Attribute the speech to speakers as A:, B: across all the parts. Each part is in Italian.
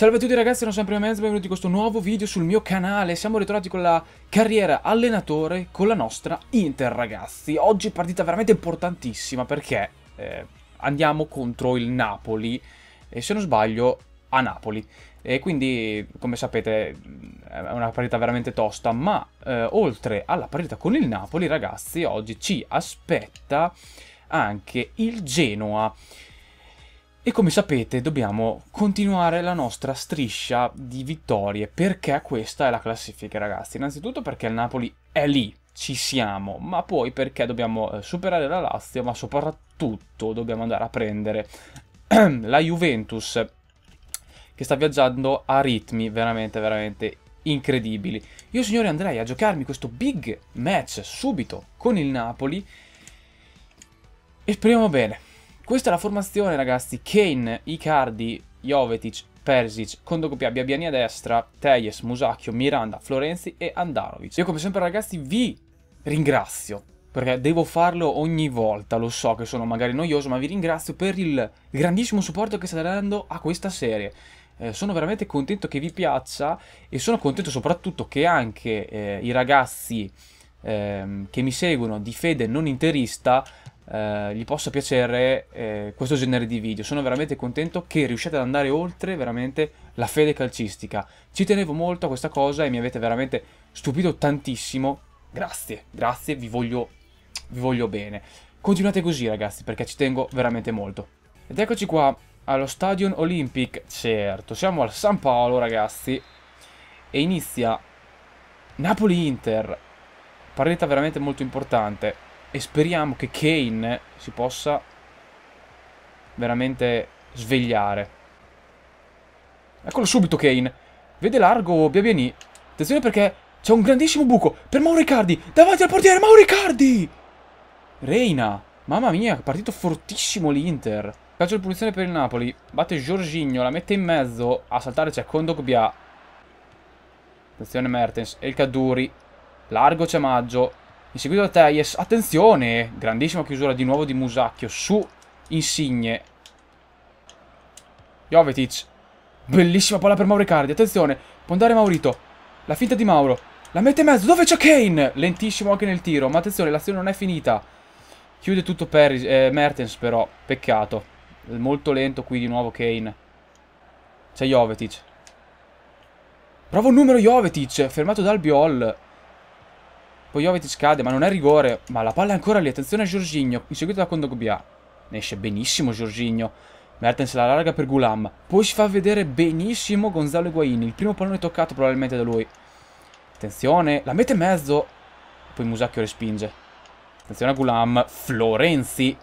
A: Salve a tutti ragazzi, sono sempre Mezzo, benvenuti in questo nuovo video sul mio canale. Siamo ritornati con la carriera allenatore con la nostra Inter, ragazzi. Oggi è partita veramente importantissima perché eh, andiamo contro il Napoli, e se non sbaglio a Napoli. E quindi, come sapete, è una partita veramente tosta, ma eh, oltre alla partita con il Napoli, ragazzi, oggi ci aspetta anche il Genoa. E come sapete dobbiamo continuare la nostra striscia di vittorie, perché questa è la classifica ragazzi. Innanzitutto perché il Napoli è lì, ci siamo, ma poi perché dobbiamo eh, superare la Lazio, ma soprattutto dobbiamo andare a prendere la Juventus, che sta viaggiando a ritmi veramente, veramente incredibili. Io signori andrei a giocarmi questo big match subito con il Napoli e speriamo bene. Questa è la formazione, ragazzi. Kane, Icardi, Jovetic, Persic, Condogopia, Biabiani a destra, Tejes, Musacchio, Miranda, Florenzi e Andanovic. Io come sempre ragazzi vi ringrazio perché devo farlo ogni volta, lo so che sono magari noioso, ma vi ringrazio per il grandissimo supporto che state dando a questa serie. Eh, sono veramente contento che vi piaccia e sono contento soprattutto che anche eh, i ragazzi ehm, che mi seguono di fede non interista eh, gli possa piacere eh, questo genere di video. Sono veramente contento che riusciate ad andare oltre veramente la fede calcistica. Ci tenevo molto a questa cosa e mi avete veramente stupito tantissimo. Grazie, grazie, vi voglio, vi voglio bene. Continuate così ragazzi perché ci tengo veramente molto. Ed eccoci qua allo Stadion Olympic, certo, siamo al San Paolo ragazzi e inizia Napoli-Inter, partita veramente molto importante e speriamo che Kane si possa veramente svegliare. Eccolo subito Kane. Vede largo Biabiani. Attenzione perché c'è un grandissimo buco per Mauricardi. Davanti al portiere Mauricardi! Reina. Mamma mia, è partito fortissimo l'Inter. Calcio di punizione per il Napoli. Batte Giorgigno, la mette in mezzo. A saltare c'è Kondogbia. Attenzione Mertens. E il Caduri. Largo c'è Maggio. In seguito da Taies. Attenzione! Grandissima chiusura di nuovo di Musacchio su Insigne. Jovetic. Bellissima palla per Mauricardi. Attenzione. Può andare Maurito. La finta di Mauro. La mette in mezzo. Dove c'è Kane? Lentissimo anche nel tiro. Ma attenzione, l'azione non è finita. Chiude tutto per, eh, Mertens però. Peccato. Molto lento qui di nuovo Kane. C'è Jovetic. Bravo numero Jovetic. Fermato dal Biol. Poi Jovetic cade, ma non è rigore. Ma la palla è ancora lì. Attenzione a Giorginio, inseguito da Kondogbia. Ne esce benissimo Giorginio. Mertens la larga per Gulam. Poi si fa vedere benissimo Gonzalo Higuain. Il primo pallone toccato probabilmente da lui. Attenzione, la mette in mezzo. Poi Musacchio respinge. Attenzione a Gulam. Florenzi.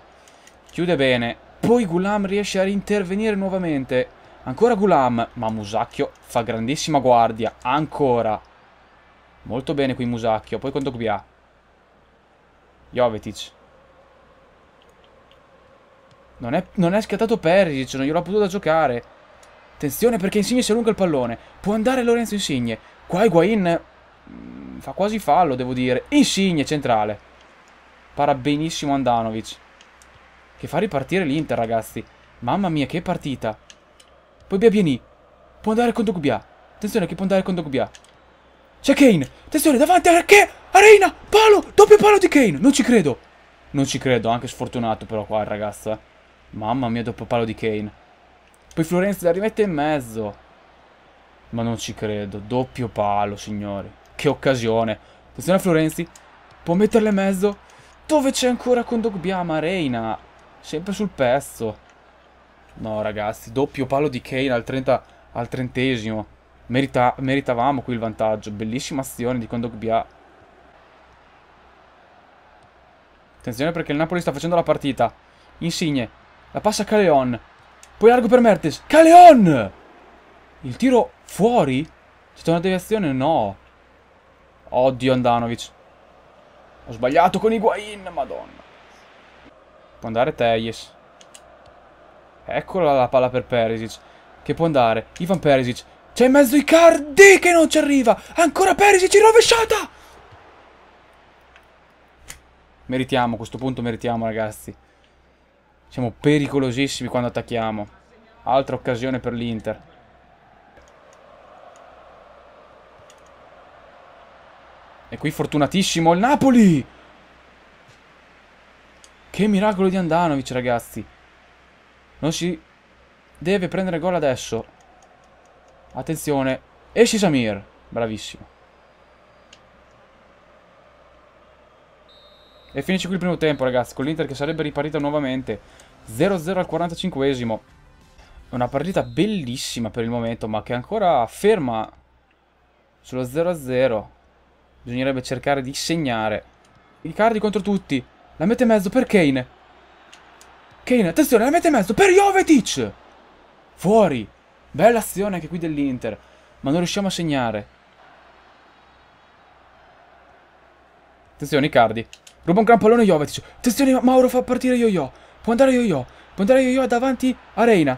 A: Chiude bene. Poi Gulam riesce a rintervenire nuovamente. Ancora Gulam. Ma Musacchio fa grandissima guardia. Ancora. Molto bene qui Musacchio. Poi quanto qui ha? Jovetic. Non è, non è scattato Perisic, non glielo ha potuto giocare. Attenzione perché Insigne si allunga il pallone. Può andare Lorenzo Insigne. Qua Higuain mm, fa quasi fallo, devo dire. Insigne centrale. Para benissimo Andanovic. Che fa ripartire l'Inter, ragazzi. Mamma mia, che partita. Poi Biabiani. Può andare con Dogbia. Attenzione che può andare con Dogbia. C'è Kane. Attenzione, davanti a che? Arena, palo, doppio palo di Kane. Non ci credo. Non ci credo, anche sfortunato però qua il ragazzo. Eh. Mamma mia, doppio palo di Kane. Poi Florenzi la rimette in mezzo. Ma non ci credo. Doppio palo, signori. Che occasione. Attenzione a Florenzi. Può metterla in mezzo. Dove c'è ancora Condogbiama? Reina. Sempre sul pezzo. No, ragazzi. Doppio palo di Kane al, 30, al trentesimo. Merita meritavamo qui il vantaggio. Bellissima azione di Kondogbia. Attenzione perché il Napoli sta facendo la partita. Insigne. La passa a Caleon. Poi largo per Mertes. Caleon! Il tiro fuori? C'è stata una deviazione? No. Oddio Andanovic. Ho sbagliato con Higuain, madonna. Può andare Teyes. Eccola la palla per Perisic. Che può andare. Ivan Perisic. C'è in mezzo Icardi che non ci arriva. Ancora Perisic rovesciata. Meritiamo, a questo punto meritiamo ragazzi. Siamo pericolosissimi quando attacchiamo. Altra occasione per l'Inter. E qui fortunatissimo il Napoli. Che miracolo di Andanovic ragazzi. Non si deve prendere gol adesso. Attenzione. Esci Samir. Bravissimo. E finisce qui il primo tempo, ragazzi, con l'Inter che sarebbe riparita nuovamente. 0-0 al 45esimo. Una partita bellissima per il momento, ma che è ancora ferma sullo 0-0. Bisognerebbe cercare di segnare. Icardi contro tutti. La mette in mezzo per Kane. Kane, attenzione, la mette in mezzo per Jovetic. Fuori. Bella azione anche qui dell'Inter. Ma non riusciamo a segnare. Attenzione, Icardi. Ruba un gran pallone Jovetic. Attenzione, Mauro fa partire Yo-Yo. Può andare Yo-Yo. Può andare Yo-Yo davanti a Reina.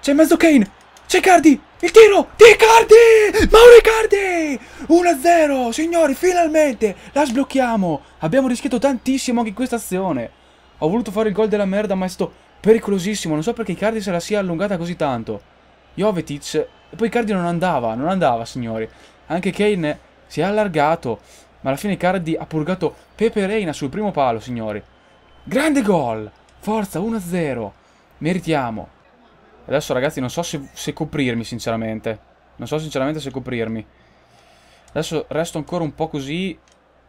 A: C'è in mezzo Kane. C'è Icardi. Il tiro di Icardi. Mauro Icardi. 1-0. Signori, finalmente la sblocchiamo. Abbiamo rischiato tantissimo anche in questa azione. Ho voluto fare il gol della merda, ma è stato pericolosissimo. Non so perché Icardi se la sia allungata così tanto. Jovetic, e poi Cardi non andava, non andava signori. Anche Kane si è allargato, ma alla fine Cardi ha purgato Pepe Reina sul primo palo signori. Grande gol! Forza 1-0, meritiamo. Adesso ragazzi non so se, se coprirmi sinceramente. Non so sinceramente se coprirmi. Adesso resto ancora un po' così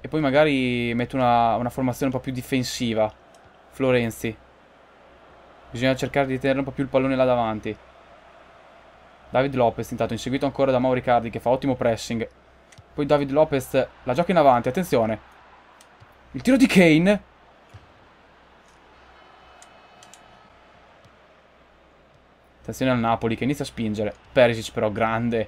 A: e poi magari metto una, una, formazione un po' più difensiva. Florenzi. Bisogna cercare di tenere un po' più il pallone là davanti. David Lopez intanto inseguito ancora da Mauri Cardi che fa ottimo pressing. Poi David Lopez la gioca in avanti, attenzione. Il tiro di Kane. Attenzione al Napoli che inizia a spingere. Perisic però, grande.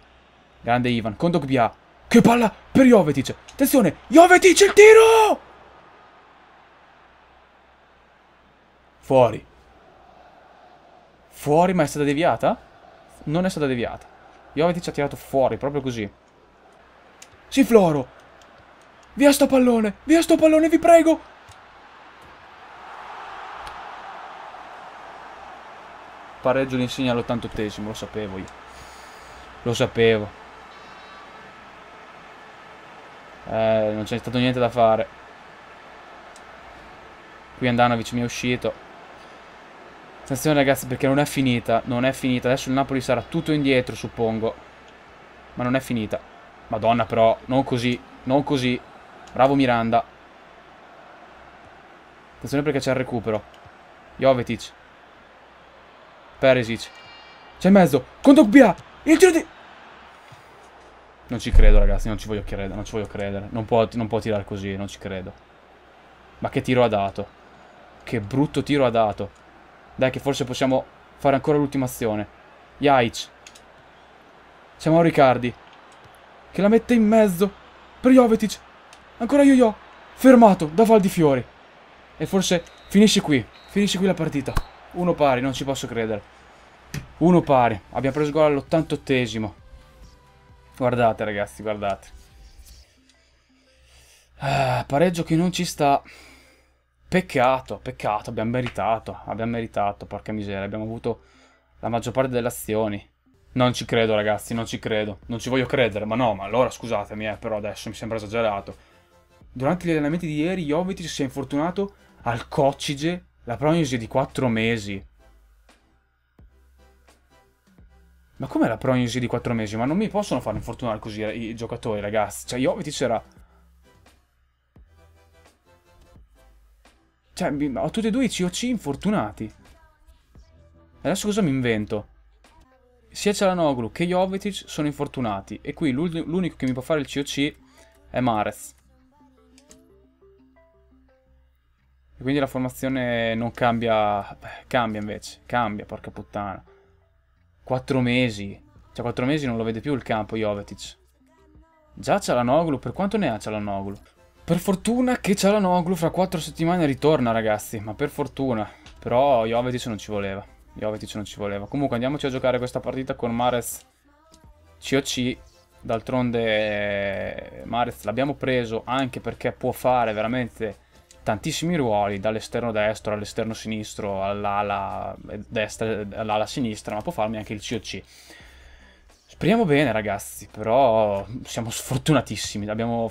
A: Grande Ivan. Con Dogbia. Che palla per Jovetic. Attenzione, Jovetic il tiro! Fuori. Fuori ma è stata deviata? non è stata deviata. Jovetic ha tirato fuori, proprio così. Sì, Floro! Via sto pallone! Via sto pallone, vi prego! Pareggio l'insegna all'88esimo, lo sapevo io. Lo sapevo. Eh, non c'è stato niente da fare. Qui Andanovic mi è uscito. Attenzione ragazzi perché non è finita, non è finita. Adesso il Napoli sarà tutto indietro, suppongo. Ma non è finita. Madonna però, non così, non così. Bravo Miranda. Attenzione perché c'è il recupero. Jovetic. Perisic. C'è in mezzo. Kondogbia! Il tiro di... Non ci credo ragazzi, non ci voglio credere, non ci voglio credere. Non può, non può tirare così, non ci credo. Ma che tiro ha dato? Che brutto tiro ha dato. Dai che forse possiamo fare ancora l'ultima azione. Jaic. Siamo a Riccardi. Che la mette in mezzo. Per Jovetic. Ancora Yo-Yo. Fermato da Val di Fiori. E forse finisce qui. Finisce qui la partita. Uno pari, non ci posso credere. Uno pari. Abbiamo preso gol all'88esimo. Guardate ragazzi, guardate. Ah, pareggio che non ci sta. Peccato, peccato, abbiamo meritato, abbiamo meritato, porca miseria, abbiamo avuto la maggior parte delle azioni. Non ci credo ragazzi, non ci credo, non ci voglio credere, ma no, ma allora scusatemi, eh, però adesso mi sembra esagerato. Durante gli allenamenti di ieri Jovetic si è infortunato al coccige la prognosi di 4 mesi. Ma com'è la prognosi di 4 mesi? Ma non mi possono far infortunare così eh, i giocatori, ragazzi. Cioè, Jovetic era Cioè, ho tutti e due i COC infortunati. Adesso cosa mi invento? Sia Cialanoglu che Jovetic sono infortunati. E qui l'unico che mi può fare il COC è Marez. E quindi la formazione non cambia... Beh, cambia invece. Cambia, porca puttana. Quattro mesi. Cioè, quattro mesi non lo vede più il campo Jovetic. Già Cialanoglu, per quanto ne ha Cialanoglu? Per fortuna che c'è la Noglu fra quattro settimane ritorna ragazzi, ma per fortuna. Però Jovetic non ci voleva, Jovetic non ci voleva. Comunque andiamoci a giocare questa partita con Mares COC. D'altronde eh, Mares l'abbiamo preso anche perché può fare veramente tantissimi ruoli, dall'esterno destro all'esterno sinistro, all'ala destra, all'ala sinistra, ma può farmi anche il COC. Speriamo bene ragazzi, però siamo sfortunatissimi, abbiamo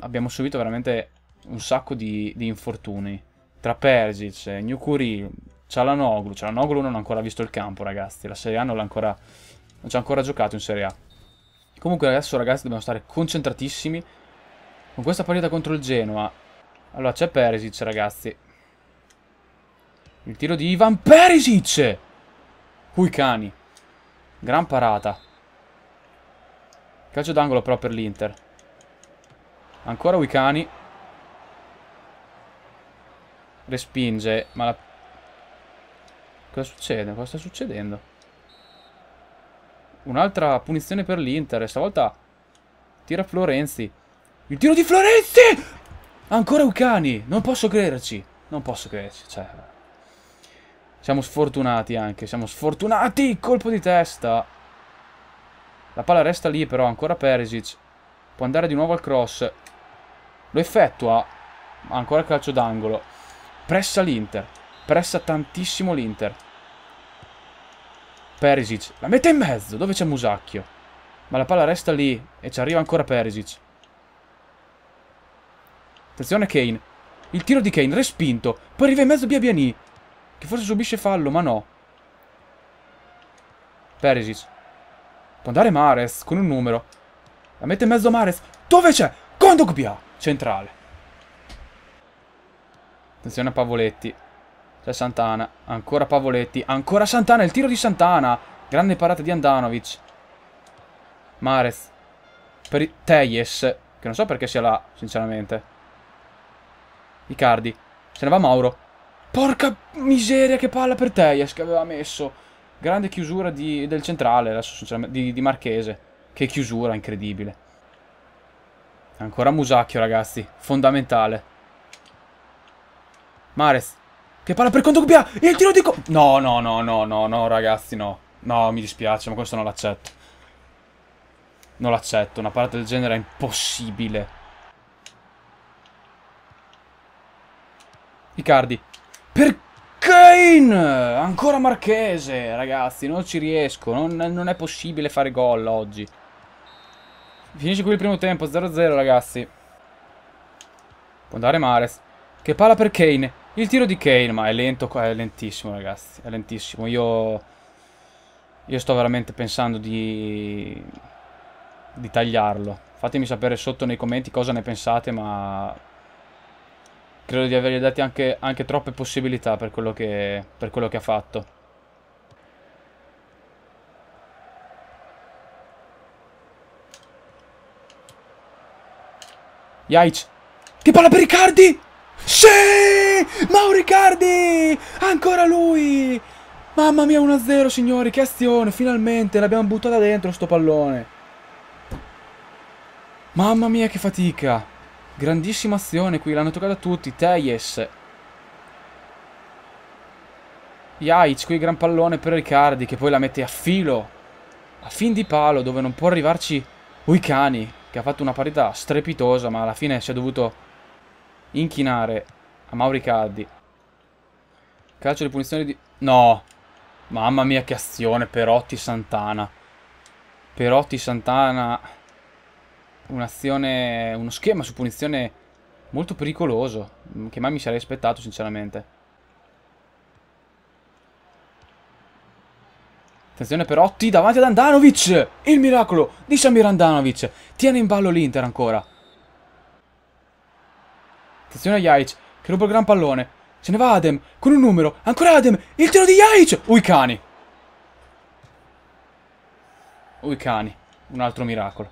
A: abbiamo subito veramente un sacco di, di infortuni. Tra Persic, Nukuri, Cialanoglu. Cialanoglu non ha ancora visto il campo, ragazzi. La Serie A non l'ha ancora... Non ci ha ancora giocato in Serie A. Comunque adesso, ragazzi, dobbiamo stare concentratissimi. Con questa partita contro il Genoa. Allora, c'è Perisic, ragazzi. Il tiro di Ivan Perisic! Ui, cani. Gran parata. Calcio d'angolo però per l'Inter. Ancora Wicani. Respinge, ma la... Cosa succede? Cosa sta succedendo? Un'altra punizione per l'Inter. Stavolta tira Florenzi. Il tiro di Florenzi! Ancora Ucani! Non posso crederci. Non posso crederci, cioè... Siamo sfortunati anche, siamo sfortunati! Colpo di testa! La palla resta lì però, ancora Perisic. Può andare di nuovo al cross. Lo effettua, ancora calcio d'angolo. Pressa l'Inter, pressa tantissimo l'Inter. Perisic, la mette in mezzo, dove c'è Musacchio? Ma la palla resta lì e ci arriva ancora Perisic. Attenzione Kane. Il tiro di Kane, respinto. Poi arriva in mezzo Biabiani. Che forse subisce fallo, ma no. Perisic. Può andare Mares con un numero. La mette in mezzo Mares. Dove c'è? Kondogbia! centrale. Attenzione a Pavoletti. C'è Santana. Ancora Pavoletti. Ancora Santana. Il tiro di Santana. Grande parata di Andanovic. Marez. Per Tejes. Che non so perché sia là, sinceramente. Icardi. Se ne va Mauro. Porca miseria, che palla per Tejes che aveva messo. Grande chiusura di, del centrale, adesso, sinceramente, di, di Marchese. Che chiusura incredibile. Ancora Musacchio, ragazzi. Fondamentale. Mares. Che palla per conto Cupia! E il tiro di co... No, no, no, no, no, no, ragazzi, no. No, mi dispiace, ma questo non l'accetto. Non l'accetto. Una parte del genere è impossibile. Icardi. Per Kane! Ancora Marchese, ragazzi. Non ci riesco. Non, non è possibile fare gol oggi. Finisce qui il primo tempo, 0-0 ragazzi. Può andare Mares. Che palla per Kane. Il tiro di Kane, ma è lento, qua, è lentissimo ragazzi, è lentissimo. Io, io sto veramente pensando di, di tagliarlo. Fatemi sapere sotto nei commenti cosa ne pensate, ma credo di avergli dati anche, anche troppe possibilità per quello che, per quello che ha fatto. Jaic. Che palla per Riccardi! Sì! Mauro Riccardi! Ancora lui! Mamma mia 1-0 signori, che azione, finalmente l'abbiamo buttata dentro sto pallone. Mamma mia che fatica. Grandissima azione qui, l'hanno toccata tutti, Teyes. Jaic, qui gran pallone per Riccardi che poi la mette a filo. A fin di palo dove non può arrivarci Uicani che ha fatto una parità strepitosa, ma alla fine si è dovuto inchinare a Mauricaldi. Calcio di punizione di... No! Mamma mia che azione, Perotti Santana. Perotti Santana... Un'azione... Uno schema su punizione molto pericoloso, che mai mi sarei aspettato sinceramente. Attenzione Perotti davanti ad Andanovic. Il miracolo di Samir Andanovic. Tiene in ballo l'Inter ancora. Attenzione a Jaic che ruba il gran pallone. Se ne va Adem con un numero. Ancora Adem. Il tiro di Jaic. Ui cani. Ui cani. Un altro miracolo.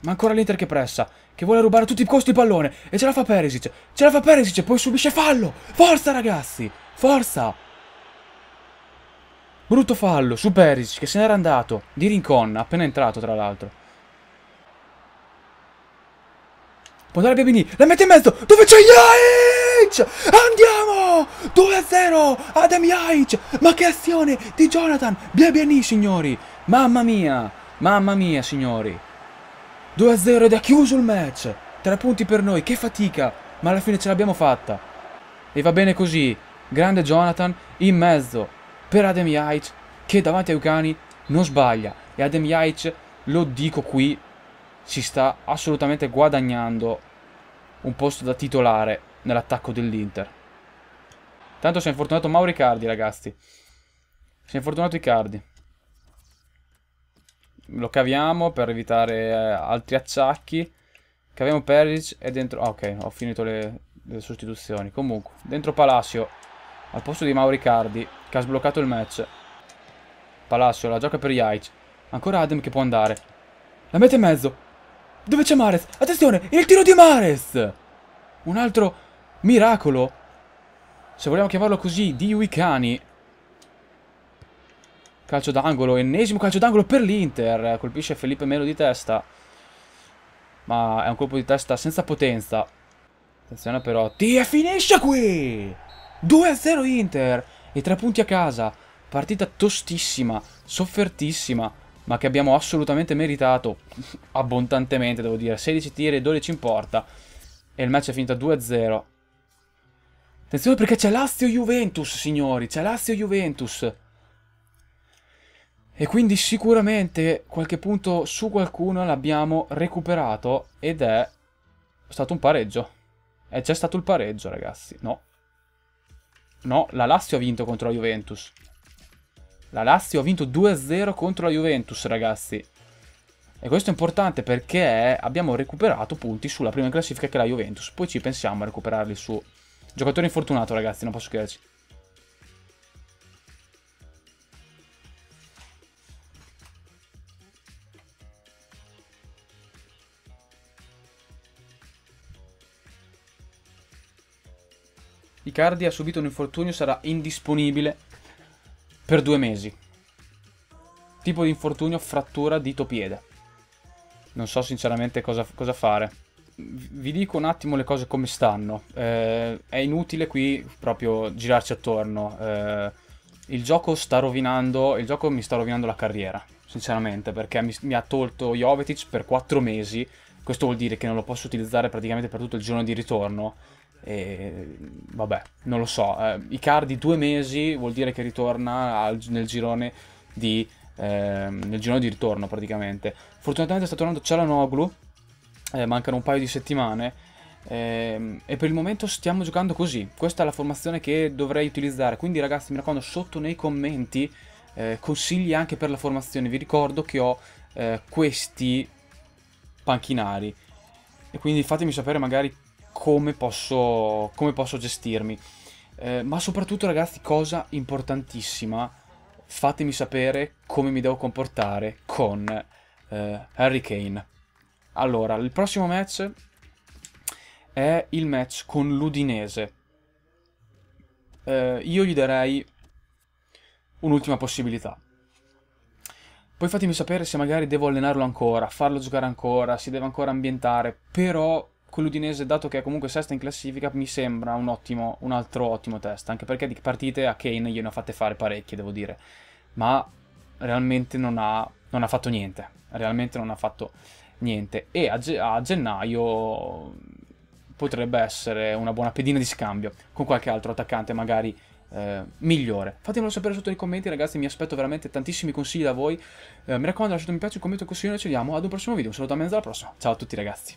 A: Ma ancora l'Inter che pressa. Che vuole rubare a tutti i costi il pallone. E ce la fa Perisic. Ce la fa Perisic. Poi subisce fallo. Forza ragazzi. Forza. Brutto fallo su Perisic che se n'era andato di rincon, appena entrato tra l'altro. Può andare Biabini, la mette in mezzo, dove c'è Jaic? Andiamo! 2-0, Adam Jaic, ma che azione di Jonathan Biabini signori, mamma mia, mamma mia signori. 2-0 ed è chiuso il match, 3 punti per noi, che fatica, ma alla fine ce l'abbiamo fatta. E va bene così, grande Jonathan in mezzo per Adam Yates che davanti ai Ucani non sbaglia e Adam Yates, lo dico qui, si sta assolutamente guadagnando un posto da titolare nell'attacco dell'Inter. Tanto si è infortunato Mauro Icardi, ragazzi. Si è infortunato Icardi. Lo caviamo per evitare eh, altri acciacchi. Caviamo Peric e dentro... Ah, ok, ho finito le, le sostituzioni. Comunque, dentro Palacio al posto di Mauri Cardi, che ha sbloccato il match. Palacio la gioca per Jaic. Ancora Adem che può andare. La mette in mezzo. Dove c'è Mares? Attenzione, il tiro di Mares! Un altro miracolo. Se vogliamo chiamarlo così, di Wicani. Calcio d'angolo, ennesimo calcio d'angolo per l'Inter. Colpisce Felipe Melo di testa. Ma è un colpo di testa senza potenza. Attenzione però. Ti e finisce qui! 2-0 Inter e 3 punti a casa. Partita tostissima, soffertissima, ma che abbiamo assolutamente meritato, abbondantemente devo dire, 16 tiri e 12 in porta. E il match è finito 2-0. Attenzione perché c'è Lazio-Juventus, signori, c'è Lazio-Juventus. E quindi sicuramente qualche punto su qualcuno l'abbiamo recuperato ed è stato un pareggio. E eh, c'è stato il pareggio, ragazzi. No, No, la Lazio ha vinto contro la Juventus. La Lazio ha vinto 2-0 contro la Juventus, ragazzi. E questo è importante perché abbiamo recuperato punti sulla prima classifica che è la Juventus. Poi ci pensiamo a recuperarli su... Giocatore infortunato, ragazzi, non posso crederci. Icardi ha subito un infortunio, sarà indisponibile per due mesi. Tipo di infortunio, frattura dito piede. Non so sinceramente cosa, cosa fare. Vi dico un attimo le cose come stanno. Eh, è inutile qui proprio girarci attorno. Eh, il gioco sta rovinando, il gioco mi sta rovinando la carriera, sinceramente, perché mi, mi ha tolto Jovetic per 4 mesi. Questo vuol dire che non lo posso utilizzare praticamente per tutto il giorno di ritorno e, vabbè, non lo so. Eh, Icardi due mesi vuol dire che ritorna al, nel, girone di, eh, nel girone di ritorno praticamente. Fortunatamente sta tornando Cialanoglu, eh, mancano un paio di settimane. Eh, e per il momento stiamo giocando così. Questa è la formazione che dovrei utilizzare. Quindi, ragazzi, mi raccomando, sotto nei commenti eh, consigli anche per la formazione. Vi ricordo che ho eh, questi panchinari. E quindi fatemi sapere magari come posso, come posso gestirmi. Eh, ma soprattutto ragazzi, cosa importantissima, fatemi sapere come mi devo comportare con eh, Harry Kane. Allora, il prossimo match è il match con l'Udinese. Eh, io gli darei un'ultima possibilità. Poi fatemi sapere se magari devo allenarlo ancora, farlo giocare ancora, si deve ancora ambientare, però con l'Udinese, dato che è comunque sesta in classifica, mi sembra un, ottimo, un altro ottimo test, anche perché di partite a Kane gliene ho fatte fare parecchie, devo dire, ma realmente non ha, non ha fatto niente, realmente non ha fatto niente, e a, ge a gennaio potrebbe essere una buona pedina di scambio con qualche altro attaccante magari eh, migliore. Fatemelo sapere sotto nei commenti, ragazzi. Mi aspetto veramente tantissimi consigli da voi. Eh, mi raccomando, lasciate un mi piace, un commento e un consiglio. Noi ci vediamo ad un prossimo video. Un saluto a mezzo alla prossima. Ciao a tutti, ragazzi.